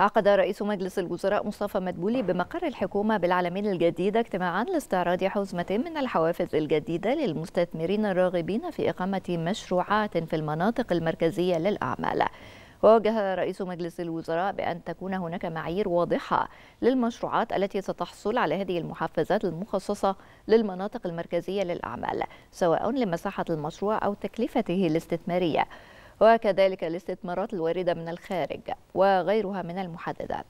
عقد رئيس مجلس الوزراء مصطفى مدبولي بمقر الحكومة بالعالمين الجديدة اجتماعا لاستعراض حزمة من الحوافز الجديدة للمستثمرين الراغبين في إقامة مشروعات في المناطق المركزية للأعمال ووجه رئيس مجلس الوزراء بأن تكون هناك معايير واضحة للمشروعات التي ستحصل على هذه المحفزات المخصصة للمناطق المركزية للأعمال سواء لمساحة المشروع أو تكلفته الاستثمارية وكذلك الاستثمارات الواردة من الخارج وغيرها من المحددات